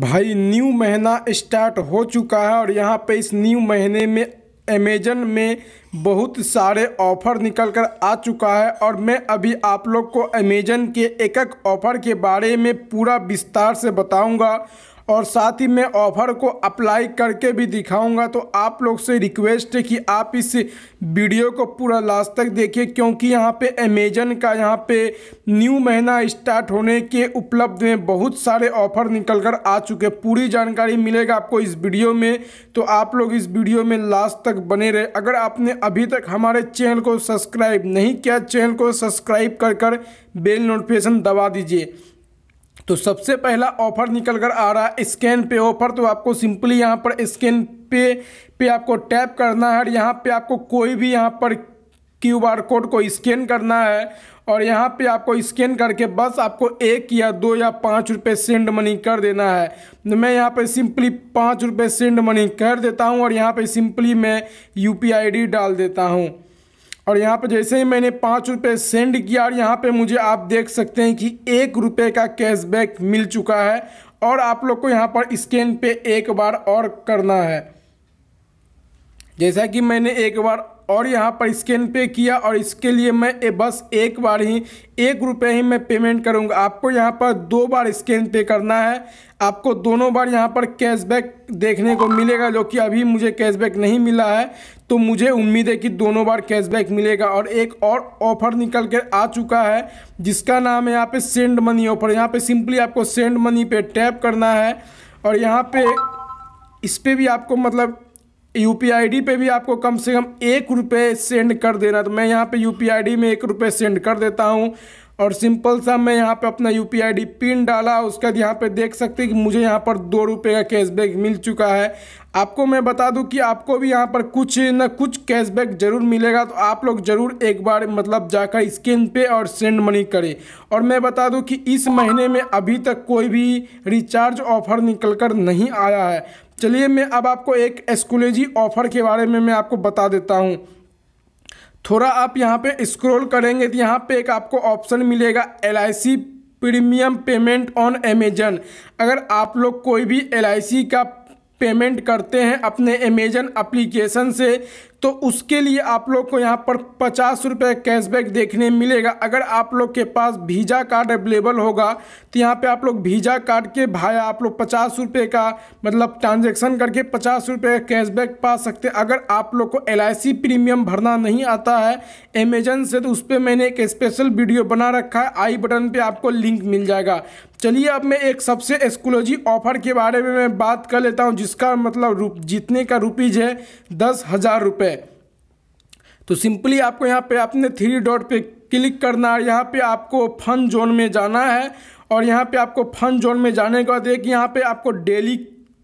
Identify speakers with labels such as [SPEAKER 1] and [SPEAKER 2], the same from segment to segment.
[SPEAKER 1] भाई न्यू महीना स्टार्ट हो चुका है और यहाँ पे इस न्यू महीने में अमेजन में बहुत सारे ऑफ़र निकल कर आ चुका है और मैं अभी आप लोग को अमेजन के एक एक ऑफ़र के बारे में पूरा विस्तार से बताऊंगा और साथ ही मैं ऑफर को अप्लाई करके भी दिखाऊंगा तो आप लोग से रिक्वेस्ट है कि आप इस वीडियो को पूरा लास्ट तक देखिए क्योंकि यहाँ पे अमेजन का यहाँ पे न्यू महीना स्टार्ट होने के उपलब्ध में बहुत सारे ऑफर निकल कर आ चुके पूरी जानकारी मिलेगा आपको इस वीडियो में तो आप लोग इस वीडियो में लास्ट तक बने रहे अगर आपने अभी तक हमारे चैनल को सब्सक्राइब नहीं किया चैनल को सब्सक्राइब कर कर बेल नोटिफिकेशन दबा दीजिए तो सबसे पहला ऑफर निकल कर आ रहा है स्कैन पे ऑफर तो आपको सिंपली यहाँ पर स्कैन पे पे आपको टैप करना है और यहाँ पे आपको कोई भी यहाँ पर क्यू आर कोड को स्कैन करना है और यहाँ पे आपको स्कैन करके बस आपको एक या दो या पाँच रुपये सेंड मनी कर देना है तो मैं यहाँ पे सिंपली पाँच रुपये सेंड मनी कर देता हूँ और यहाँ पे सिंपली मैं यू पी आई डी डाल देता हूँ और यहाँ पे जैसे ही मैंने पाँच रुपये सेंड किया और यहाँ पे मुझे आप देख सकते हैं कि एक रुपये का कैशबैक मिल चुका है और आप लोग को यहाँ पर स्कैन पे एक बार और करना है जैसा कि मैंने एक बार और यहाँ पर स्कैन पे किया और इसके लिए मैं ए बस एक बार ही एक रुपये ही मैं पेमेंट करूँगा आपको यहाँ पर दो बार स्कैन पे करना है आपको दोनों बार यहाँ पर कैशबैक देखने को मिलेगा जो कि अभी मुझे कैशबैक नहीं मिला है तो मुझे उम्मीद है कि दोनों बार कैशबैक मिलेगा और एक और ऑफर निकल कर आ चुका है जिसका नाम है यहाँ पर सेंड मनी ऑफर यहाँ पर सिंपली आपको सेंड मनी पे टैप करना है और यहाँ पर इस पर भी आपको मतलब यू पी पे भी आपको कम से कम एक रुपये सेंड कर देना तो मैं यहाँ पे यू पी में एक रुपये सेंड कर देता हूँ और सिंपल सा मैं यहाँ पे अपना U P I D pin डाला उसके बाद यहाँ पे देख सकते हैं कि मुझे यहाँ पर दो रुपये का कैशबैक मिल चुका है आपको मैं बता दूं कि आपको भी यहाँ पर कुछ न कुछ कैशबैक ज़रूर मिलेगा तो आप लोग ज़रूर एक बार मतलब जाकर स्कैन पे और सेंड मनी करें और मैं बता दूं कि इस महीने में अभी तक कोई भी रिचार्ज ऑफर निकल कर नहीं आया है चलिए मैं अब आपको एक एस्कोलॉजी ऑफर के बारे में मैं आपको बता देता हूँ थोड़ा आप यहाँ पे स्क्रॉल करेंगे तो यहाँ पे एक आपको ऑप्शन मिलेगा एल प्रीमियम पेमेंट ऑन अमेजन अगर आप लोग कोई भी एल का पेमेंट करते हैं अपने अमेजन अप्लीकेशन से तो उसके लिए आप लोग को यहाँ पर पचास रुपये कैशबैक देखने मिलेगा अगर आप लोग के पास भीजा कार्ड अवेलेबल होगा तो यहाँ पे आप लोग भीजा कार्ड के भाया आप लोग पचास रुपये का मतलब ट्रांजेक्शन करके पचास रुपये का कैशबैक पा सकते अगर आप लोग को एल प्रीमियम भरना नहीं आता है अमेजन से तो उस पर मैंने एक स्पेशल वीडियो बना रखा है आई बटन पर आपको लिंक मिल जाएगा चलिए अब मैं एक सबसे एस्कोलॉजी ऑफर के बारे में मैं बात कर लेता हूँ जिसका मतलब जितने का रुपीज़ है दस हज़ार रुपये तो सिंपली आपको यहाँ पे अपने थ्री डॉट पे क्लिक करना है यहाँ पे आपको फन जोन में जाना है और यहाँ पे आपको फन जोन में जाने के बाद एक यहाँ पे आपको डेली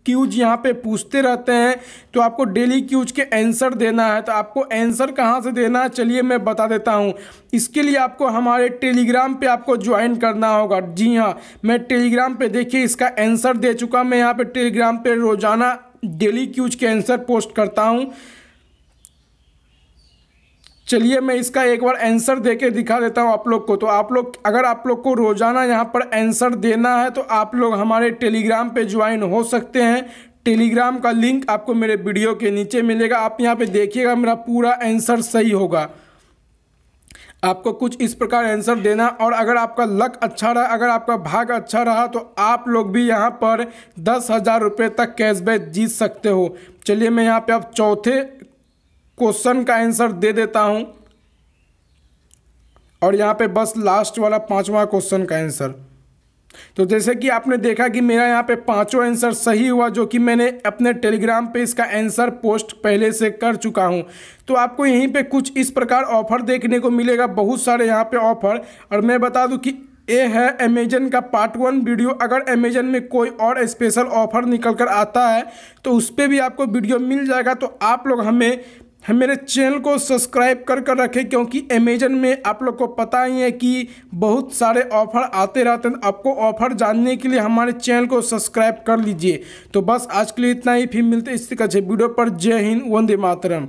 [SPEAKER 1] क्यूज यहाँ पे पूछते रहते हैं तो आपको डेली क्यूज के आंसर देना है तो आपको आंसर कहाँ से देना है चलिए मैं बता देता हूँ इसके लिए आपको हमारे टेलीग्राम पे आपको ज्वाइन करना होगा जी हाँ मैं टेलीग्राम पे देखिए इसका आंसर दे चुका मैं यहाँ पे टेलीग्राम पे रोज़ाना डेली क्यूज के आंसर पोस्ट करता हूँ चलिए मैं इसका एक बार आंसर दे के दिखा देता हूँ आप लोग को तो आप लोग अगर आप लोग को रोज़ाना यहाँ पर आंसर देना है तो आप लोग हमारे टेलीग्राम पे ज्वाइन हो सकते हैं टेलीग्राम का लिंक आपको मेरे वीडियो के नीचे मिलेगा आप यहाँ पे देखिएगा मेरा पूरा आंसर सही होगा आपको कुछ इस प्रकार आंसर देना और अगर आपका लक अच्छा रहा अगर आपका भाग अच्छा रहा तो आप लोग भी यहाँ पर दस हज़ार रुपये तक कैशबैक जीत सकते हो चलिए मैं यहाँ पे आप चौथे क्वेश्चन का आंसर दे देता हूँ और यहाँ पे बस लास्ट वाला पांचवा क्वेश्चन का आंसर तो जैसे कि आपने देखा कि मेरा यहाँ पे पांचवा आंसर सही हुआ जो कि मैंने अपने टेलीग्राम पे इसका आंसर पोस्ट पहले से कर चुका हूँ तो आपको यहीं पे कुछ इस प्रकार ऑफर देखने को मिलेगा बहुत सारे यहाँ पे ऑफर और मैं बता दूँ कि ये है अमेजन का पार्ट वन वीडियो अगर अमेजन में कोई और स्पेशल ऑफर निकल कर आता है तो उस पर भी आपको वीडियो मिल जाएगा तो आप लोग हमें हम मेरे चैनल को सब्सक्राइब कर कर रखें क्योंकि अमेजन में आप लोग को पता ही है कि बहुत सारे ऑफर आते रहते हैं आपको ऑफर जानने के लिए हमारे चैनल को सब्सक्राइब कर लीजिए तो बस आज के लिए इतना ही फिर मिलते इस तरह से वीडियो पर जय हिंद वंदे मातरम